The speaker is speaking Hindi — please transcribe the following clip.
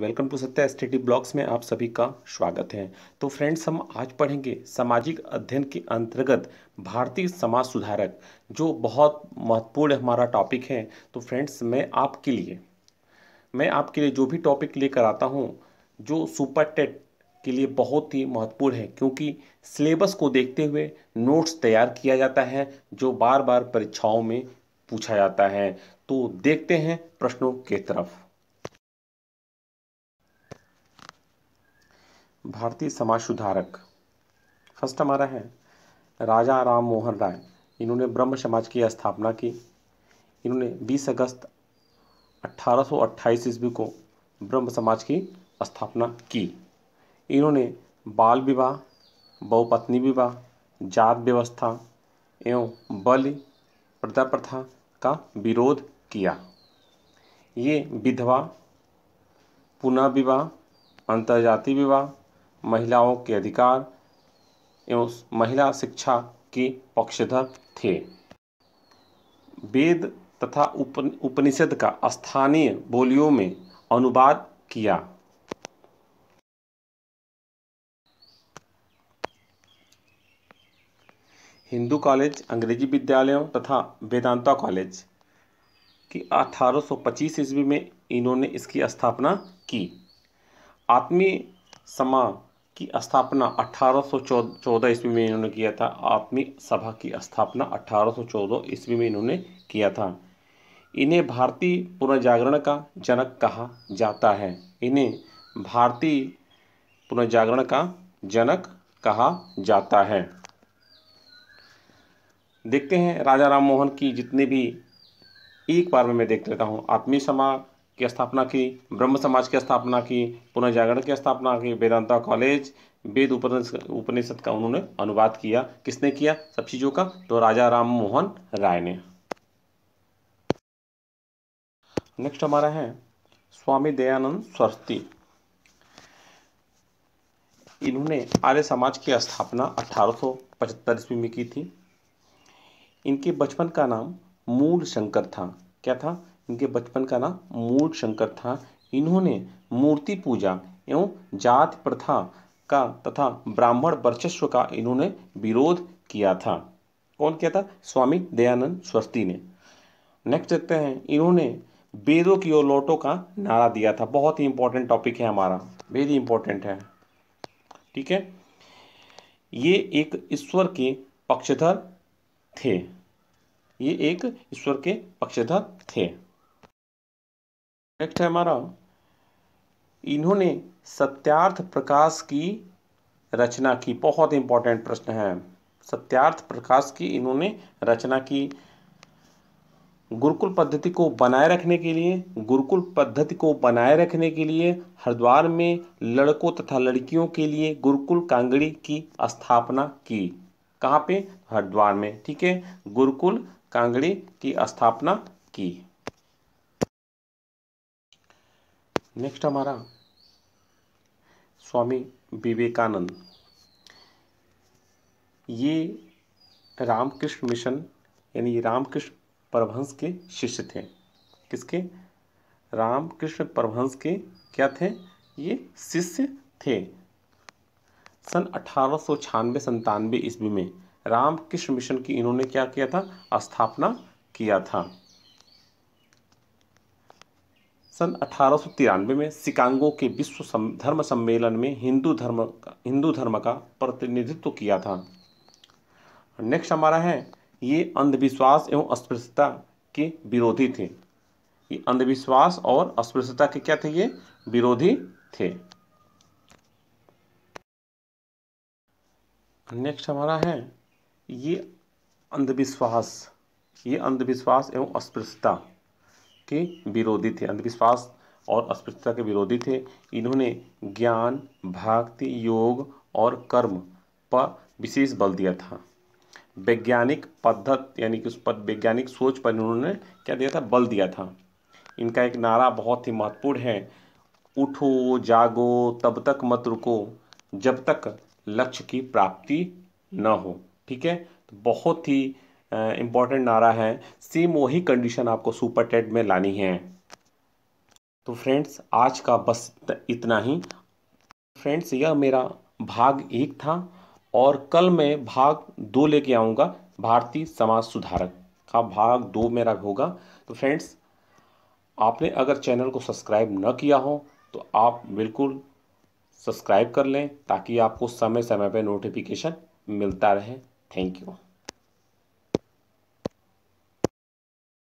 welcome to Satya study blogs में आप सभी का स्वागत है तो फ्रेंड्स हम आज पढ़ेंगे सामाजिक अध्ययन के अंतर्गत भारतीय समाज सुधारक जो बहुत महत्वपूर्ण हमारा टॉपिक है तो फ्रेंड्स मैं आपके लिए मैं आपके लिए जो भी टॉपिक लेकर आता हूँ जो सुपर टेट के लिए बहुत ही महत्वपूर्ण है क्योंकि सिलेबस को देखते हुए नोट्स तैयार किया जाता है जो बार बार परीक्षाओं में पूछा जाता है तो देखते हैं प्रश्नों के तरफ भारतीय समाज सुधारक फर्स्ट हमारा है राजा राम मोहन राय इन्होंने ब्रह्म समाज की स्थापना की इन्होंने 20 अगस्त 1828 ईस्वी को ब्रह्म समाज की स्थापना की इन्होंने बाल विवाह बहुपत्नी विवाह जात व्यवस्था एवं बल प्रदा प्रथा का विरोध किया ये विधवा पुनः विवाह अंतर्जातीय विवाह महिलाओं के अधिकार एवं महिला शिक्षा के पक्षधर थे वेद तथा उपनिषद का स्थानीय बोलियों में अनुवाद किया हिंदू कॉलेज अंग्रेजी विद्यालयों तथा वेदांता कॉलेज की 1825 ईस्वी में इन्होंने इसकी स्थापना की आत्मीय समा की स्थापना 1814 ईस्वी में इन्होंने किया था आत्मी सभा की स्थापना 1814 ईस्वी में इन्होंने किया था इन्हें भारतीय पुनर्जागरण का जनक कहा जाता है इन्हें भारतीय पुनर्जागरण का जनक कहा जाता है देखते हैं राजा राम मोहन की जितने भी एक बार में मैं देख लेता हूँ आत्मीय समाज की स्थापना की ब्रह्म समाज की स्थापना की पुनः जागरण की स्थापना की वेदांता कॉलेज वेद उपनिषद का उन्होंने अनुवाद किया किसने किया सब चीज़ों का तो राजा राम मोहन राय ने नेक्स्ट हमारा है स्वामी दयानंद सरस्वती इन्होंने आर्य समाज की स्थापना अठारह ईस्वी में की थी इनके बचपन का नाम मूल शंकर था क्या था इनके बचपन का नाम मूल शंकर था इन्होंने मूर्ति पूजा एवं जात प्रथा का तथा ब्राह्मण वर्चस्व का इन्होंने विरोध किया था कौन किया था स्वामी दयानंद स्वस्ती ने नेक्स्ट देखते हैं इन्होंने वेदों की ओर लौटों का नारा दिया था बहुत ही इंपॉर्टेंट टॉपिक है हमारा वेरी इंपॉर्टेंट है ठीक है ये एक ईश्वर के पक्षधर थे ये एक ईश्वर के पक्षधर थे नेक्स्ट है हमारा इन्होंने सत्यार्थ प्रकाश की रचना की बहुत इंपॉर्टेंट प्रश्न है सत्यार्थ प्रकाश की इन्होंने रचना की गुरुकुल पद्धति को बनाए रखने के लिए गुरुकुल पद्धति को बनाए रखने के लिए हरिद्वार में लड़कों तथा लड़कियों के लिए गुरुकुल कांगड़ी की स्थापना की कहाँ पे हरिद्वार में ठीक है गुरुकुल कांगड़ी की स्थापना की नेक्स्ट हमारा स्वामी विवेकानंद ये रामकृष्ण मिशन यानी रामकृष्ण परमहंस के शिष्य थे किसके रामकृष्ण परमहंस के क्या थे ये शिष्य थे सन अठारह सौ छियानवे सन्तानवे ईस्वी में रामकृष्ण मिशन की इन्होंने क्या किया था स्थापना किया था सन अठारह में शिकागो के विश्व सम, धर्म सम्मेलन में हिंदू धर्म हिंदू धर्म का प्रतिनिधित्व किया था नेक्स्ट हमारा है ये अंधविश्वास एवं अस्पृश्यता के विरोधी थे ये अंधविश्वास और अस्पृश्यता के क्या थे ये विरोधी थे नेक्स्ट हमारा है ये अंधविश्वास ये अंधविश्वास एवं अस्पृश्यता के विरोधी थे अंधविश्वास और अस्पृश्यता के विरोधी थे इन्होंने ज्ञान भक्ति योग और कर्म पर विशेष बल दिया था वैज्ञानिक पद्धत यानी कि उस पद वैज्ञानिक सोच पर इन्होंने क्या दिया था बल दिया था इनका एक नारा बहुत ही महत्वपूर्ण है उठो जागो तब तक मत रुको जब तक लक्ष्य की प्राप्ति न हो ठीक है तो बहुत ही इम्पॉर्टेंट नारा है सेम वही कंडीशन आपको सुपर टेट में लानी है तो फ्रेंड्स आज का बस इतना ही फ्रेंड्स यह मेरा भाग एक था और कल मैं भाग दो लेके आऊँगा भारतीय समाज सुधारक का भाग दो मेरा होगा तो फ्रेंड्स आपने अगर चैनल को सब्सक्राइब न किया हो तो आप बिल्कुल सब्सक्राइब कर लें ताकि आपको समय समय पर नोटिफिकेशन मिलता रहे थैंक यू